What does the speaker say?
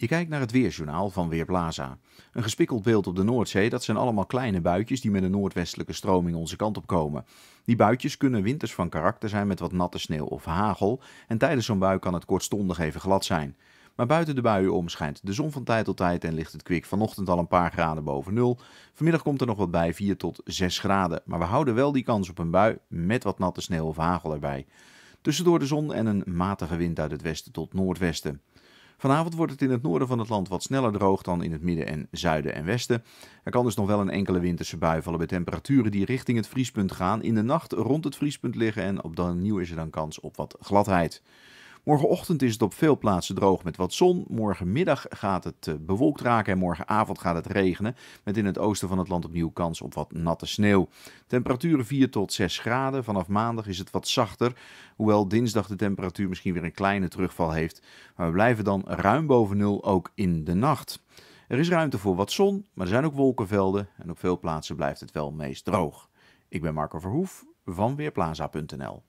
Je kijkt naar het weerjournaal van Weerplaza. Een gespikkeld beeld op de Noordzee, dat zijn allemaal kleine buitjes die met een noordwestelijke stroming onze kant op komen. Die buitjes kunnen winters van karakter zijn met wat natte sneeuw of hagel en tijdens zo'n bui kan het kortstondig even glad zijn. Maar buiten de buien om schijnt de zon van tijd tot tijd en ligt het kwik vanochtend al een paar graden boven nul. Vanmiddag komt er nog wat bij 4 tot 6 graden, maar we houden wel die kans op een bui met wat natte sneeuw of hagel erbij. Tussendoor de zon en een matige wind uit het westen tot noordwesten. Vanavond wordt het in het noorden van het land wat sneller droog dan in het midden en zuiden en westen. Er kan dus nog wel een enkele winterse bui vallen bij temperaturen die richting het vriespunt gaan. In de nacht rond het vriespunt liggen en op dan nieuw is er dan kans op wat gladheid. Morgenochtend is het op veel plaatsen droog met wat zon. Morgenmiddag gaat het eh, bewolkt raken en morgenavond gaat het regenen. Met in het oosten van het land opnieuw kans op wat natte sneeuw. Temperaturen 4 tot 6 graden. Vanaf maandag is het wat zachter. Hoewel dinsdag de temperatuur misschien weer een kleine terugval heeft. Maar we blijven dan ruim boven nul ook in de nacht. Er is ruimte voor wat zon, maar er zijn ook wolkenvelden. En op veel plaatsen blijft het wel meest droog. Ik ben Marco Verhoef van Weerplaza.nl.